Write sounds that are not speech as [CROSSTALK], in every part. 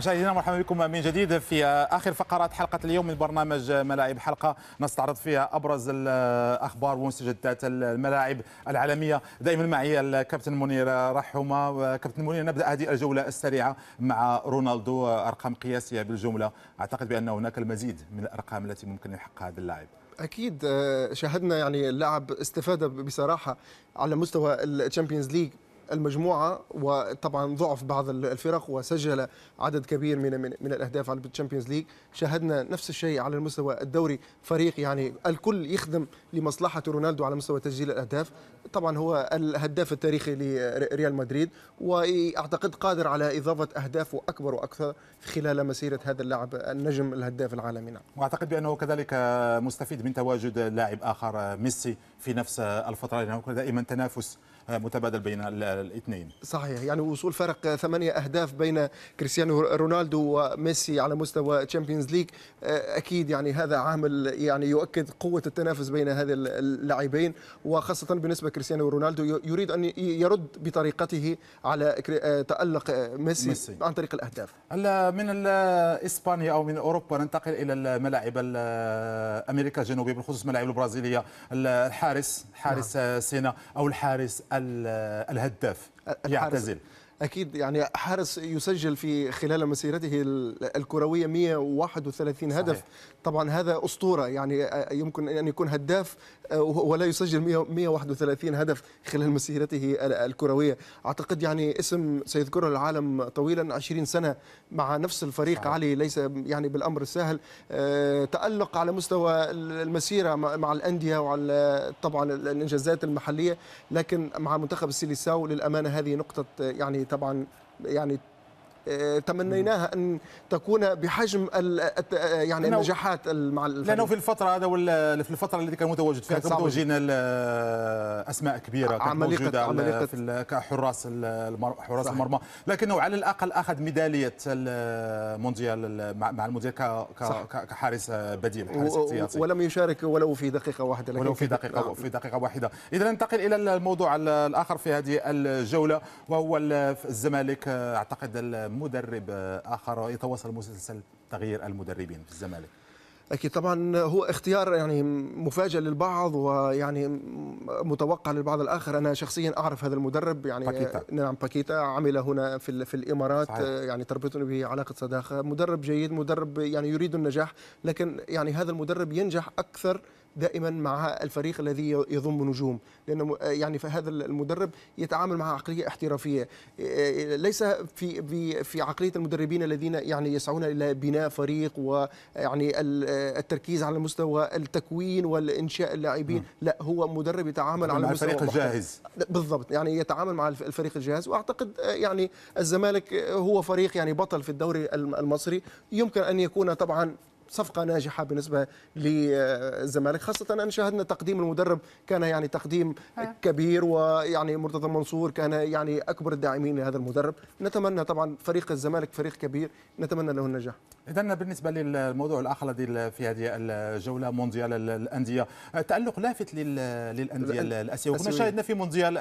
مشاهدينا مرحبا بكم من جديد في اخر فقرات حلقه اليوم من برنامج ملاعب حلقه نستعرض فيها ابرز الاخبار ومستجدات الملاعب العالميه دائما معي الكابتن منير رحمه كابتن منير نبدا هذه الجوله السريعه مع رونالدو ارقام قياسيه بالجمله اعتقد بان هناك المزيد من الارقام التي ممكن يحققها هذا اللاعب اكيد آه، شاهدنا يعني اللاعب استفاد بصراحه على مستوى الشامبيونز ليج المجموعه وطبعا ضعف بعض الفرق وسجل عدد كبير من من, من الاهداف على الشامبيونز ليج شاهدنا نفس الشيء على المستوى الدوري فريق يعني الكل يخدم لمصلحه رونالدو على مستوى تسجيل الاهداف طبعا هو الهداف التاريخي لريال مدريد واعتقد قادر على اضافه اهداف اكبر واكثر خلال مسيره هذا اللاعب النجم الهداف العالمي نعم. واعتقد بانه كذلك مستفيد من تواجد لاعب اخر ميسي في نفس الفتره لانه دائما تنافس متبادل بين الاثنين صحيح يعني وصول فرق ثمانية أهداف بين كريستيانو رونالدو وميسي على مستوى تشامبيونز آه، ليج أكيد يعني هذا عامل يعني يؤكد قوة التنافس بين هذه اللاعبين وخاصة بالنسبة كريستيانو رونالدو يريد أن يرد بطريقته على آه، تألق ميسي, ميسي. عن طريق الأهداف هلا من إسبانيا أو من أوروبا ننتقل إلى الملاعب الأمريكا آه، الجنوبية بالخصوص ملاعب البرازيلية الحارس حارس نعم. سينا أو الحارس الهداف يعتزل اكيد يعني حارس يسجل في خلال مسيرته الكرويه 131 هدف صحيح. طبعا هذا اسطوره يعني يمكن ان يكون هداف آه، ولا يسجل 131 هدف خلال مسيرته الكرويه اعتقد يعني اسم سيذكره العالم طويلا 20 سنه مع نفس الفريق صحيح. علي ليس يعني بالامر السهل آه، تالق على مستوى المسيره مع الانديه وعلى طبعا الانجازات المحليه لكن مع منتخب السيليساو للامانه هذه نقطه آه، يعني طبعا يعني آه، تمنيناها ان تكون بحجم آه، يعني النجاحات مع الفريق لانه في الفتره هذا في الفتره التي كان متواجد فيها كان متواجدين آه، اسماء كبيره كانت موجوده عمليقة في كحراس حراس المرمى لكنه على الاقل اخذ ميداليه المونديال مع المونديال كحارس بديل حارس احتياطي ولم يشارك ولو في دقيقه واحده ولو في دقيقه نعم. في دقيقه واحده اذا ننتقل الى الموضوع الاخر في هذه الجوله وهو الزمالك اعتقد مدرب آخر يتواصل مسلسل تغيير المدربين في الزمالك اكيد طبعا هو اختيار يعني مفاجئ للبعض ويعني متوقع للبعض الاخر انا شخصيا اعرف هذا المدرب يعني باكيتا. نعم باكيتا عمل هنا في في الامارات صحيح. يعني تربطني به علاقه صداقه مدرب جيد مدرب يعني يريد النجاح لكن يعني هذا المدرب ينجح اكثر دائما مع الفريق الذي يضم نجوم لأن آه، يعني فهذا المدرب يتعامل مع عقلية احترافية آه، آه، ليس في في في عقلية المدربين الذين يعني يسعون إلى بناء فريق ويعني التركيز على مستوى التكوين والإنشاء اللاعبين لا هو مدرب يتعامل على مستوى الفريق الجاهز بالضبط يعني يتعامل مع الفريق الجاهز وأعتقد يعني الزمالك هو فريق يعني بطل في الدوري المصري يمكن أن يكون طبعا صفقه ناجحه بالنسبه للزمالك خاصه ان شاهدنا تقديم المدرب كان يعني تقديم آه. كبير ويعني مرتضى منصور كان يعني اكبر الداعمين لهذا المدرب نتمنى طبعا فريق الزمالك فريق كبير نتمنى له النجاح اذا بالنسبه للموضوع الاخر الذي في هذه الجوله مونديال الانديه تالق لافت للانديه الاسيويه وكما شاهدنا في مونديال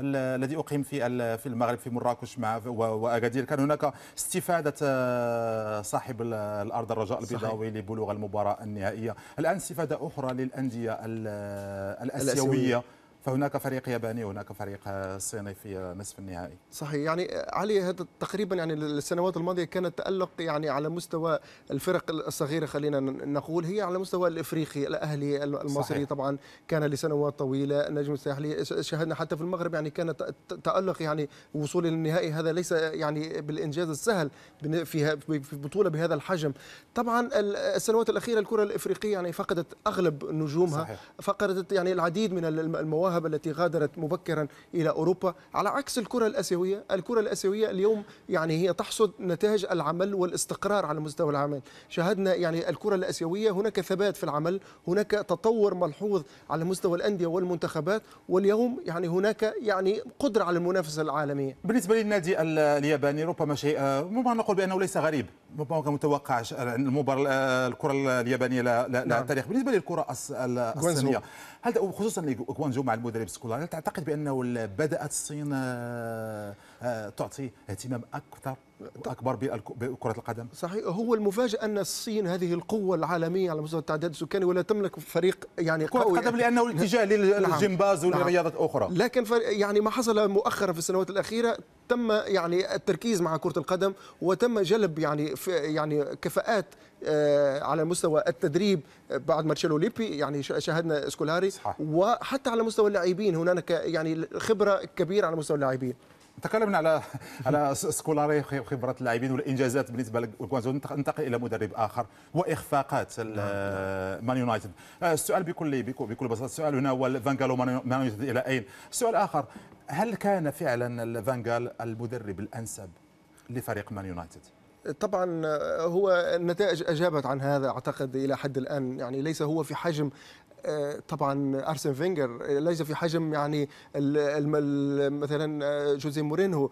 الذي اقيم في في المغرب في مراكش مع واكادير كان هناك استفاده آه، صاحب الارض الرجاء البيضاء القطاوي لبلوغ المباراة النهائية الآن استفادة أخرى للأندية الأسيوية فهناك فريق ياباني وهناك فريق صيني في نصف النهائي صحيح يعني علي هذا تقريبا يعني السنوات الماضيه كانت تالق يعني على مستوى الفرق الصغيره خلينا نقول هي على مستوى الافريقي الاهلي المصري صحيح. طبعا كان لسنوات طويله النجم الساحلي شاهدنا حتى في المغرب يعني كانت تالق يعني وصول للنهائي هذا ليس يعني بالانجاز السهل في في بطوله بهذا الحجم طبعا السنوات الاخيره الكره الافريقيه يعني فقدت اغلب نجومها صحيح. فقدت يعني العديد من المواهب المذهبة التي غادرت مبكرا إلى أوروبا على عكس الكرة الآسيوية الكرة الآسيوية اليوم يعني هي تحصد نتائج العمل والاستقرار على مستوى العمل شاهدنا يعني الكرة الآسيوية هناك ثبات في العمل هناك تطور ملحوظ على مستوى الأندية والمنتخبات واليوم يعني هناك يعني قدرة على المنافسة العالمية بالنسبة للنادي الياباني ربما شيء آه، ربما نقول بأنه ليس غريب ربما كان متوقع آه، المباراة آه، الكرة اليابانية لا, لا, لا نعم. تاريخ بالنسبة للكرة الصينية هل خصوصا لجوانجو مع المدرب سكول هل تعتقد بانه بدات الصين آه، آه، تعطي اهتمام اكثر اكبر بكره القدم صحيح هو المفاجاه ان الصين هذه القوه العالميه على مستوى التعداد السكاني ولا تملك فريق يعني كره قوي القدم لانه الاتجاه نعم. نعم. للجمباز نعم. اخرى لكن يعني ما حصل مؤخرا في السنوات الاخيره تم يعني التركيز مع كره القدم وتم جلب يعني يعني كفاءات آه، على مستوى التدريب آه، بعد مارشيلو ليبي يعني شاهدنا سكولاري صح. وحتى على مستوى اللاعبين هنالك يعني خبره كبيره على مستوى اللاعبين تكلمنا على [LAUGHS] على سكولاري خبره اللاعبين والانجازات بالنسبه لكوانزو ننتقل الى مدرب اخر واخفاقات مان نعم. آه، يونايتد السؤال بكل بكل بساطه السؤال هنا هو فانغالو مان يونايتد الى اين؟ سؤال اخر هل كان فعلا فانجال المدرب الانسب لفريق مان يونايتد؟ طبعا آه، هو النتائج اجابت عن هذا اعتقد الى حد الان يعني ليس هو في حجم آه، طبعا ارسن فينجر آه، ليس في حجم يعني مثلا آه، جوزي مورينهو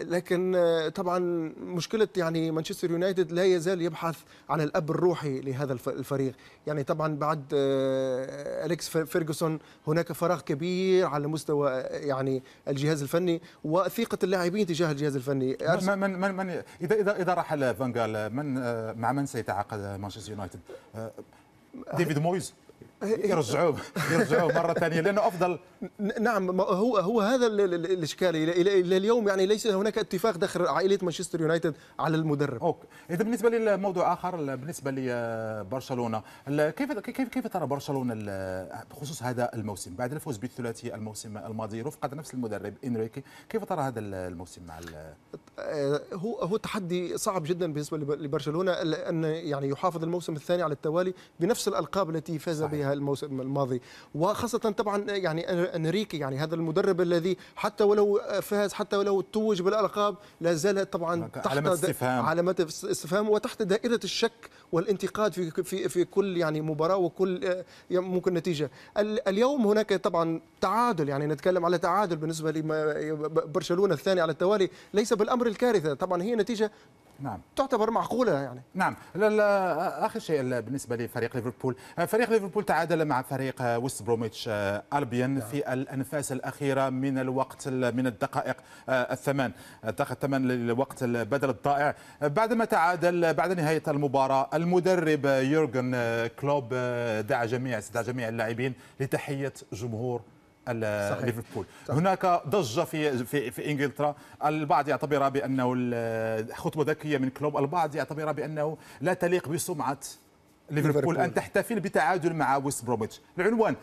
لكن طبعا مشكله يعني مانشستر يونايتد لا يزال يبحث عن الاب الروحي لهذا الفريق يعني طبعا بعد اليكس فيرجسون هناك فراغ كبير على مستوى يعني الجهاز الفني وثقه اللاعبين تجاه الجهاز الفني من من من اذا اذا اذا رحل فانجال من مع من سيتعاقد مانشستر يونايتد ديفيد مويز يرجعوه يرجعوه مره ثانيه لانه افضل نعم هو هو هذا الاشكال الى اليوم يعني ليس هناك اتفاق داخل عائله مانشستر يونايتد على المدرب اوكي اذا بالنسبه لموضوع اخر بالنسبه لبرشلونه كيف كيف كيف ترى برشلونه بخصوص هذا الموسم بعد الفوز بالثلاثي الموسم الماضي رفقه نفس المدرب انريكي كيف ترى هذا الموسم مع آه، هو هو تحدي صعب جدا بالنسبه لبرشلونه ان يعني يحافظ الموسم الثاني على التوالي بنفس الالقاب التي فاز بها فيها الموسم الماضي وخاصه طبعا يعني انريكي يعني هذا المدرب الذي حتى ولو فاز حتى ولو توج بالالقاب لا زال طبعا تحت علامه استفهام علامه استفهام وتحت دائره الشك والانتقاد في في في كل يعني مباراه وكل آه، ممكن نتيجه اليوم هناك طبعا تعادل يعني نتكلم على تعادل بالنسبه لبرشلونه الثاني على التوالي ليس بالامر الكارثه طبعا هي نتيجه نعم تعتبر معقوله يعني نعم لا لا اخر شيء بالنسبه لفريق ليفربول آه، فريق ليفربول تعادل مع فريق آه، ويست بروميتش آه، البيون نعم. في الانفاس الاخيره من الوقت من الدقائق الثمان دقيقه الثمان للوقت البدل الضائع بعدما تعادل بعد نهايه المباراه المدرب يورجن كلوب دعا جميع استدعى جميع اللاعبين لتحيه جمهور ليفربول هناك ضجه في في, في انجلترا البعض يعتبرها بانه خطوه ذكيه من كلوب البعض يعتبرها بانه لا تليق بسمعه ليفربول ان تحتفل بتعادل مع ويست بروميتش العنوان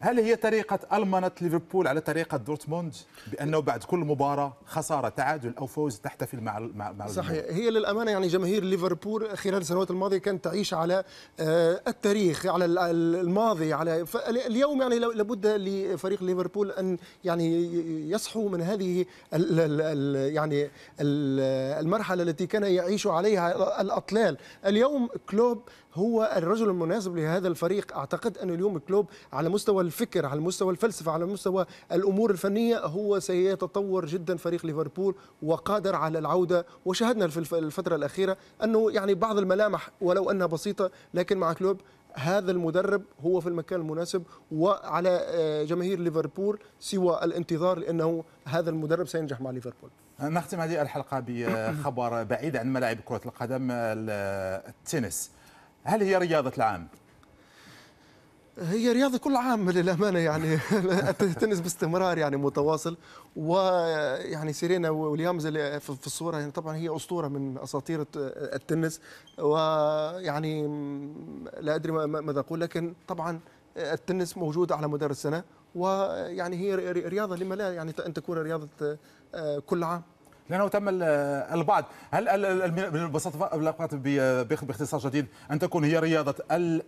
هل هي طريقة ألمانة ليفربول على طريقة دورتموند بأنه بعد كل مباراة خسارة تعادل أو فوز تحتفل مع مع صحيح هي للأمانة يعني جماهير ليفربول خلال السنوات الماضية كانت تعيش على آه، التاريخ على الماضي على اليوم يعني لابد لفريق ليفربول أن يعني يصحو من هذه يعني المرحلة التي كان يعيش عليها الأطلال اليوم كلوب هو الرجل المناسب لهذا الفريق اعتقد ان اليوم كلوب على مستوى الفكر على مستوى الفلسفه على مستوى الامور الفنيه هو سيتطور جدا فريق ليفربول وقادر على العوده وشاهدنا في الفتره الاخيره انه يعني بعض الملامح ولو انها بسيطه لكن مع كلوب هذا المدرب هو في المكان المناسب وعلى آه، جماهير ليفربول سوى الانتظار لانه هذا المدرب سينجح مع ليفربول. نختم هذه الحلقه بخبر بعيد عن ملاعب كره القدم التنس. هل هي رياضة العام؟ هي رياضة كل عام للأمانة يعني [LAUGHS] التنس باستمرار يعني متواصل ويعني سيرينا ويليامز في الصورة يعني طبعا هي أسطورة من أساطير التنس ويعني لا أدري ماذا أقول لكن طبعا التنس موجود على مدار السنة ويعني هي رياضة لما لا يعني أن تكون رياضة آه، كل عام لانه تم البعض هل من البساطه باختصار شديد ان تكون هي رياضه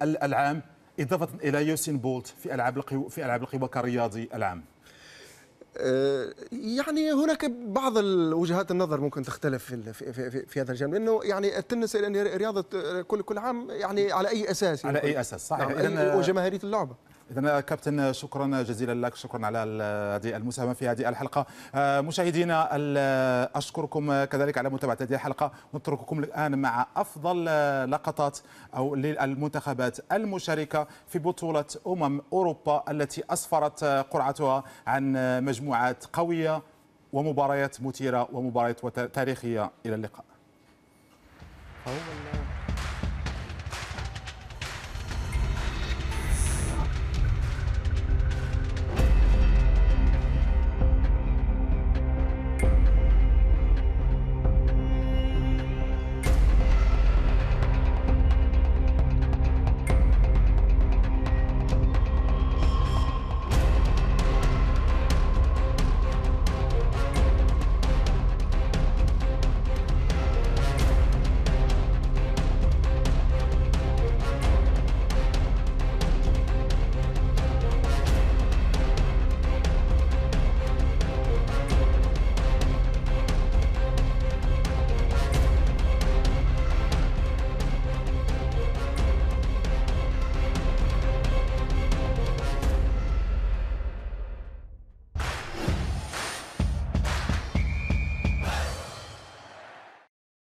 العام اضافه الى يوسين بولت في العاب القوى في العاب القوى كرياضي العام أه، يعني هناك بعض وجهات النظر ممكن تختلف في في, في, في هذا الجانب لانه يعني التنس يعني رياضه كل كل عام يعني على اي اساس على اي يعني اساس صحيح يعني وجماهيريه اللعبه إذا آه، كابتن آه، شكرا آه، جزيلا لك شكرا على هذه المساهمة في هذه الحلقة مشاهدينا أشكركم كذلك على متابعة هذه الحلقة نترككم الآن مع أفضل لقطات أو للمنتخبات المشاركة في بطولة أمم أوروبا التي أسفرت قرعتها عن مجموعات قوية ومباريات مثيرة ومباريات تاريخية إلى اللقاء